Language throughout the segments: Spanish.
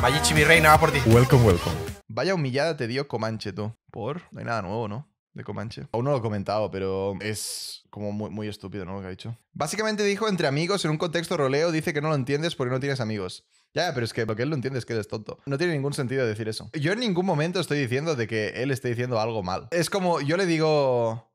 Vaya por ti. Welcome, welcome. Vaya humillada te dio Comanche, tú. Por. No hay nada nuevo, ¿no? de Comanche. Aún no lo he comentado, pero es como muy, muy estúpido, ¿no? Lo que ha dicho. Básicamente dijo entre amigos, en un contexto roleo, dice que no lo entiendes porque no tienes amigos. Ya, pero es que porque él lo entiende es que eres tonto. No tiene ningún sentido decir eso. Yo en ningún momento estoy diciendo de que él esté diciendo algo mal. Es como yo le digo...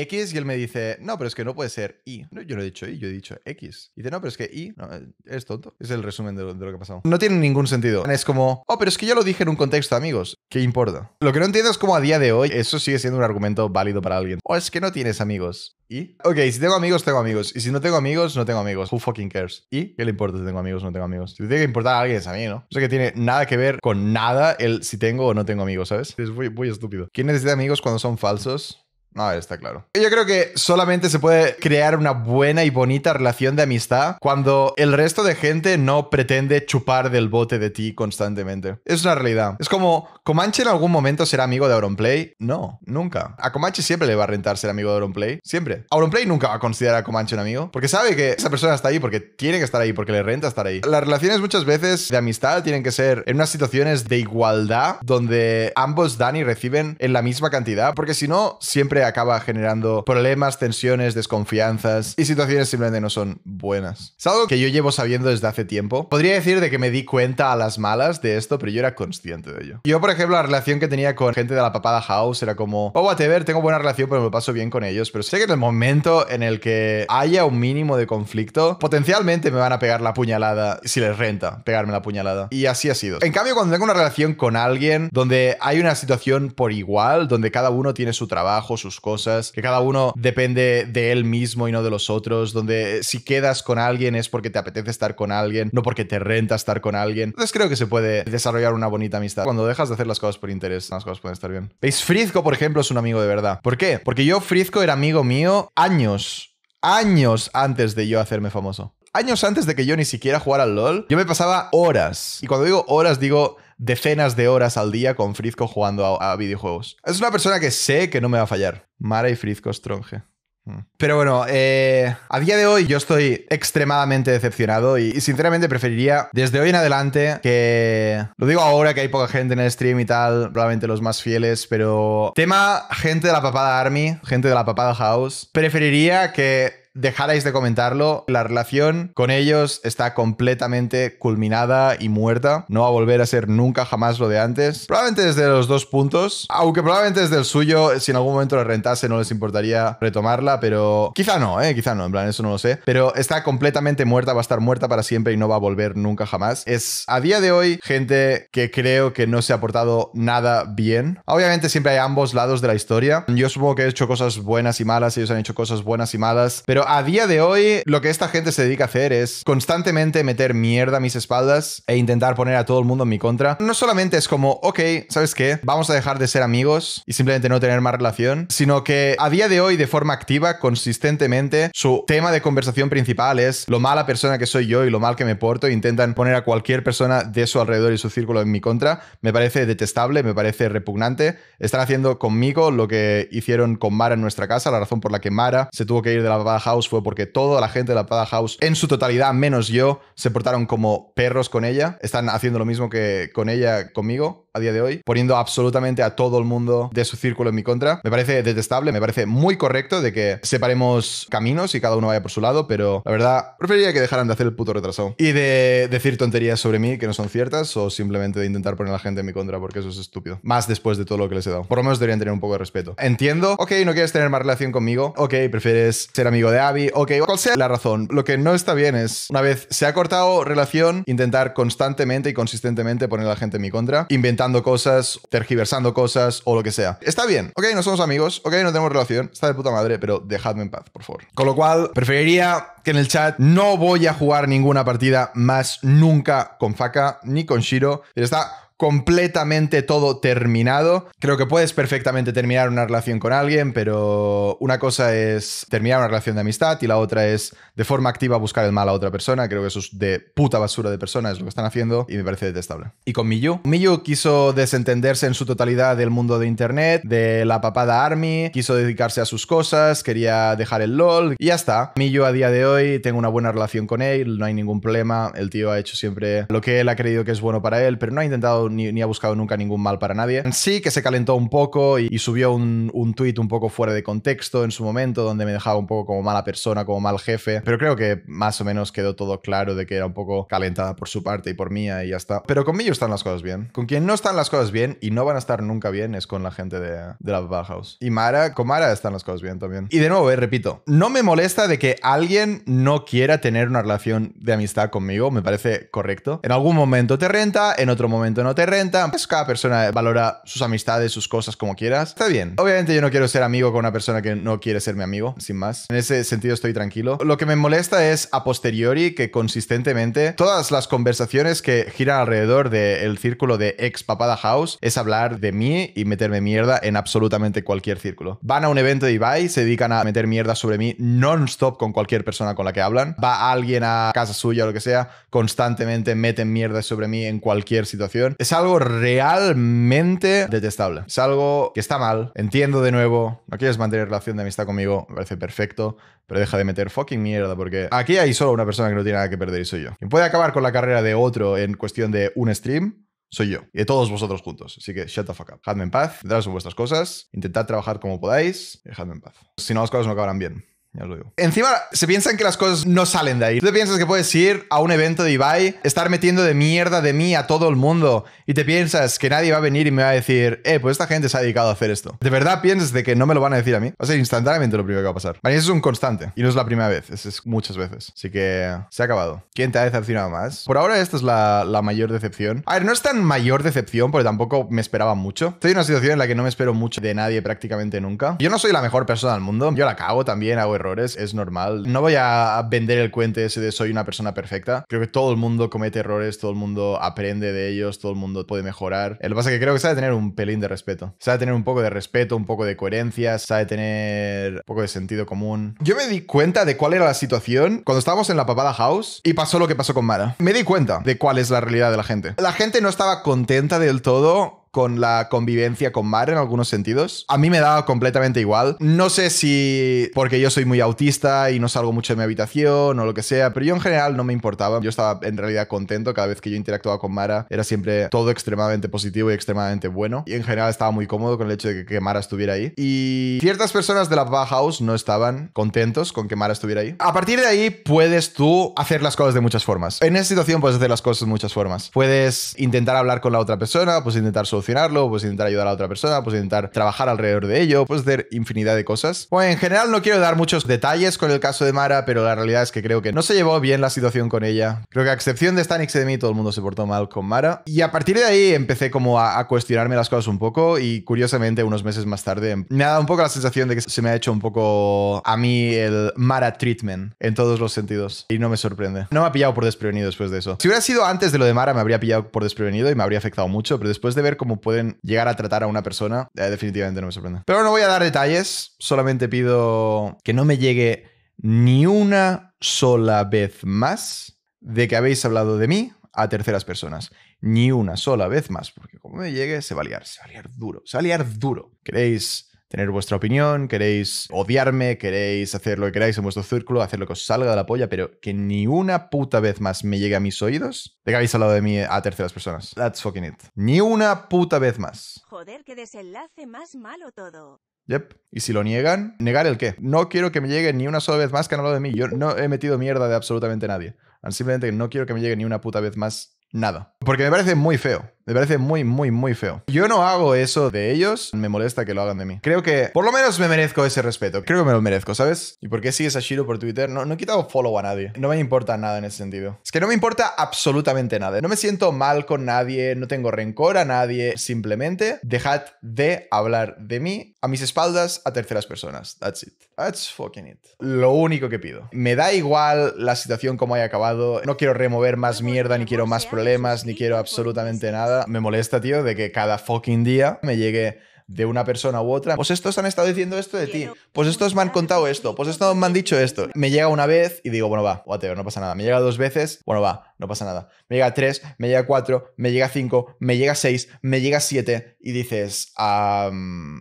X y él me dice, no, pero es que no puede ser Y. No, yo no he dicho Y, yo he dicho X. Y dice, no, pero es que Y eh, es tonto. Es el resumen de lo, que ha pasado. No tiene ningún sentido. Es como, oh, pero es que yo lo dije en un contexto, amigos. ¿Qué importa? Lo que no entiendo es cómo a día de hoy eso sigue siendo un argumento válido para alguien. O es que no tienes amigos. ¿Y? Ok, si tengo amigos, tengo amigos. Y si no tengo amigos, no tengo amigos. Who fucking cares? ¿Y qué le importa si tengo amigos o no tengo amigos? Si te tiene que importar a alguien es a mí, ¿no? O sea que tiene nada que ver con nada el si tengo o no tengo amigos, ¿sabes? Es muy, estúpido. ¿Quién necesita amigos cuando son falsos? No, está claro. Yo creo que solamente se puede crear una buena y bonita relación de amistad cuando el resto de gente no pretende chupar del bote de ti constantemente. Es una realidad. Es como, ¿Comanche en algún momento será amigo de Auronplay? No, nunca. A Comanche siempre le va a rentar ser amigo de Auronplay. Siempre. Auronplay nunca va a considerar a Comanche un amigo porque sabe que esa persona está ahí porque tiene que estar ahí, porque le renta estar ahí. Las relaciones muchas veces de amistad tienen que ser en unas situaciones de igualdad donde ambos dan y reciben en la misma cantidad porque si no, siempre acaba generando problemas, tensiones, desconfianzas y situaciones simplemente no son buenas. Es algo que yo llevo sabiendo desde hace tiempo. Podría decir de que me di cuenta a las malas de esto, pero yo era consciente de ello. Yo, por ejemplo, la relación que tenía con gente de la papada house era como, oh, ver, tengo buena relación, pero me paso bien con ellos. Pero sé que en el momento en el que haya un mínimo de conflicto, potencialmente me van a pegar la puñalada si les renta pegarme la puñalada. Y así ha sido. En cambio, cuando tengo una relación con alguien donde hay una situación por igual, donde cada uno tiene su trabajo, sus cosas, que cada uno depende de él mismo y no de los otros, donde si quedas con alguien es porque te apetece estar con alguien, no porque te renta estar con alguien. Entonces creo que se puede desarrollar una bonita amistad. Cuando dejas de hacer las cosas por interés, las cosas pueden estar bien. ¿Veis? Frizco, por ejemplo, es un amigo de verdad. ¿Por qué? Porque yo, Frizco, era amigo mío años. Años antes de yo hacerme famoso años antes de que yo ni siquiera jugara al LOL, yo me pasaba horas. Y cuando digo horas, digo decenas de horas al día con Frisco jugando a, videojuegos. Es una persona que sé que no me va a fallar. Mara y Frisco, Stronge. Mm. Pero bueno, eh, a día de hoy yo estoy extremadamente decepcionado y, sinceramente preferiría desde hoy en adelante que... Lo digo ahora que hay poca gente en el stream y tal, probablemente los más fieles, pero... Tema gente de la papada Army, gente de la papada House. Preferiría que dejarais de comentarlo, la relación con ellos está completamente culminada y muerta. No va a volver a ser nunca jamás lo de antes. Probablemente desde los dos puntos, aunque probablemente desde el suyo, si en algún momento la rentase, no les importaría retomarla, pero quizá no, ¿eh? quizá no, en plan, eso no lo sé. Pero está completamente muerta, va a estar muerta para siempre y no va a volver nunca jamás. Es a día de hoy gente que creo que no se ha portado nada bien. Obviamente siempre hay ambos lados de la historia. Yo supongo que he hecho cosas buenas y malas, ellos han hecho cosas buenas y malas, pero a día de hoy, lo que esta gente se dedica a hacer es constantemente meter mierda a mis espaldas e intentar poner a todo el mundo en mi contra. No solamente es como, ok, ¿sabes qué? Vamos a dejar de ser amigos y simplemente no tener más relación, sino que a día de hoy, de forma activa, consistentemente, su tema de conversación principal es lo mala persona que soy yo y lo mal que me porto. E intentan poner a cualquier persona de su alrededor y su círculo en mi contra. Me parece detestable, me parece repugnante. Están haciendo conmigo lo que hicieron con Mara en nuestra casa, la razón por la que Mara se tuvo que ir de la baja fue porque toda la gente de la Pada House, en su totalidad, menos yo, se portaron como perros con ella. Están haciendo lo mismo que con ella, conmigo a día de hoy, poniendo absolutamente a todo el mundo de su círculo en mi contra. Me parece detestable, me parece muy correcto de que separemos caminos y cada uno vaya por su lado, pero la verdad, preferiría que dejaran de hacer el puto retraso y de decir tonterías sobre mí que no son ciertas o simplemente de intentar poner a la gente en mi contra porque eso es estúpido. Más después de todo lo que les he dado. Por lo menos deberían tener un poco de respeto. Entiendo, ok, no quieres tener más relación conmigo, ok, prefieres ser amigo de Abby, ok, cual sea la razón. Lo que no está bien es, una vez se ha cortado relación, intentar constantemente y consistentemente poner a la gente en mi contra, inventar cosas, tergiversando cosas o lo que sea. Está bien, ok, no somos amigos, ok, no tenemos relación, está de puta madre, pero dejadme en paz, por favor. Con lo cual, preferiría que en el chat no voy a jugar ninguna partida más nunca con Faka ni con Shiro. Pero está completamente todo terminado. Creo que puedes perfectamente terminar una relación con alguien, pero una cosa es terminar una relación de amistad y la otra es de forma activa buscar el mal a otra persona. Creo que eso es de puta basura de personas lo que están haciendo y me parece detestable. Y con Miyu. Miyu quiso desentenderse en su totalidad del mundo de internet, de la papada Army, quiso dedicarse a sus cosas, quería dejar el LOL y ya está. Miyu a día de hoy tengo una buena relación con él, no hay ningún problema, el tío ha hecho siempre lo que él ha creído que es bueno para él, pero no ha intentado ni, ha buscado nunca ningún mal para nadie. Sí que se calentó un poco y, subió un, tuit un poco fuera de contexto en su momento, donde me dejaba un poco como mala persona, como mal jefe, pero creo que más o menos quedó todo claro de que era un poco calentada por su parte y por mía y ya está. Pero conmigo están las cosas bien. Con quien no están las cosas bien y no van a estar nunca bien es con la gente de, de la Bauhaus. Y Mara, con Mara están las cosas bien también. Y de nuevo, eh, repito, no me molesta de que alguien no quiera tener una relación de amistad conmigo, me parece correcto. En algún momento te renta, en otro momento no te rentan. Pues cada persona valora sus amistades, sus cosas como quieras. Está bien. Obviamente yo no quiero ser amigo con una persona que no quiere ser mi amigo, sin más. En ese sentido estoy tranquilo. Lo que me molesta es a posteriori que consistentemente todas las conversaciones que giran alrededor del círculo de ex papada house es hablar de mí y meterme mierda en absolutamente cualquier círculo. Van a un evento de Ibai, se dedican a meter mierda sobre mí non-stop con cualquier persona con la que hablan. Va alguien a casa suya o lo que sea, constantemente meten mierda sobre mí en cualquier situación es algo realmente detestable. Es algo que está mal. Entiendo de nuevo. No quieres mantener relación de amistad conmigo. Me parece perfecto. Pero deja de meter fucking mierda porque aquí hay solo una persona que no tiene nada que perder y soy yo. Quien puede acabar con la carrera de otro en cuestión de un stream soy yo y todos vosotros juntos. Así que shut the fuck up. en paz, centraos vuestras cosas, intentad trabajar como podáis, dejadme en paz. Si no, las cosas no acabarán bien ya lo digo. Encima, se piensan que las cosas no salen de ahí. Tú te piensas que puedes ir a un evento de Ibai, estar metiendo de mierda de mí a todo el mundo y te piensas que nadie va a venir y me va a decir, eh, pues esta gente se ha dedicado a hacer esto. ¿De verdad piensas de que no me lo van a decir a mí? O sea, instantáneamente lo primero que va a pasar. Vale, eso es un constante y no es la primera vez, es, muchas veces. Así que se ha acabado. ¿Quién te ha decepcionado más? Por ahora esta es la, mayor decepción. A ver, no es tan mayor decepción porque tampoco me esperaba mucho. Estoy en una situación en la que no me espero mucho de nadie prácticamente nunca. Yo no soy la mejor persona del mundo. Yo la cago también, hago es normal. No voy a vender el cuento ese de soy una persona perfecta. Creo que todo el mundo comete errores, todo el mundo aprende de ellos, todo el mundo puede mejorar. Eh, lo que pasa es que creo que sabe tener un pelín de respeto. Sabe tener un poco de respeto, un poco de coherencia, sabe tener un poco de sentido común. Yo me di cuenta de cuál era la situación cuando estábamos en la papada house y pasó lo que pasó con Mara. Me di cuenta de cuál es la realidad de la gente. La gente no estaba contenta del todo con la convivencia con Mara en algunos sentidos. A mí me daba completamente igual. No sé si porque yo soy muy autista y no salgo mucho de mi habitación o lo que sea, pero yo en general no me importaba. Yo estaba en realidad contento cada vez que yo interactuaba con Mara. Era siempre todo extremadamente positivo y extremadamente bueno. Y en general estaba muy cómodo con el hecho de que, Mara estuviera ahí. Y ciertas personas de la Baja House no estaban contentos con que Mara estuviera ahí. A partir de ahí puedes tú hacer las cosas de muchas formas. En esa situación puedes hacer las cosas de muchas formas. Puedes intentar hablar con la otra persona, puedes intentar solucionar pues puedes intentar ayudar a la otra persona, pues intentar trabajar alrededor de ello, puedes hacer infinidad de cosas. Bueno, en general no quiero dar muchos detalles con el caso de Mara, pero la realidad es que creo que no se llevó bien la situación con ella. Creo que a excepción de Stanix y de mí, todo el mundo se portó mal con Mara. Y a partir de ahí empecé como a, a cuestionarme las cosas un poco y curiosamente unos meses más tarde me ha dado un poco la sensación de que se me ha hecho un poco a mí el Mara treatment en todos los sentidos y no me sorprende. No me ha pillado por desprevenido después de eso. Si hubiera sido antes de lo de Mara me habría pillado por desprevenido y me habría afectado mucho, pero después de ver cómo pueden llegar a tratar a una persona, eh, definitivamente no me sorprende. Pero no voy a dar detalles, solamente pido que no me llegue ni una sola vez más de que habéis hablado de mí a terceras personas. Ni una sola vez más, porque como me llegue, se va a liar, se va a liar duro, se va a liar duro. ¿Queréis tener vuestra opinión, queréis odiarme, queréis hacer lo que queráis en vuestro círculo, hacer lo que os salga de la polla, pero que ni una puta vez más me llegue a mis oídos de que habéis de mí a terceras personas. That's fucking it. Ni una puta vez más. Joder, qué desenlace más malo todo. Yep. Y si lo niegan, negar el qué. No quiero que me llegue ni una sola vez más que han hablado de mí. Yo no he metido mierda de absolutamente nadie. Simplemente no quiero que me llegue ni una puta vez más nada. Porque me parece muy feo. Me parece muy, muy, muy feo. Yo no hago eso de ellos, me molesta que lo hagan de mí. Creo que por lo menos me merezco ese respeto. Creo que me lo merezco, ¿sabes? ¿Y por qué sigues a Shiro por Twitter? No, no he quitado follow a nadie. No me importa nada en ese sentido. Es que no me importa absolutamente nada. No me siento mal con nadie, no tengo rencor a nadie. Simplemente dejad de hablar de mí a mis espaldas a terceras personas. That's it. That's fucking it. Lo único que pido. Me da igual la situación como haya acabado. No quiero remover más mierda, ni quiero más problemas, ni quiero pues, absolutamente nada me molesta, tío, de que cada fucking día me llegue de una persona u otra. Pues estos han estado diciendo esto de ti. Pues estos me han contado esto. Pues estos me han dicho esto. Me llega una vez y digo, bueno, va, whatever. no pasa nada. Me llega dos veces, bueno, va, no pasa nada. Me llega tres, me llega cuatro, me llega cinco, me llega seis, me llega siete. Y dices,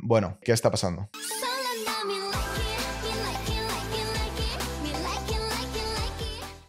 bueno, ¿qué está pasando?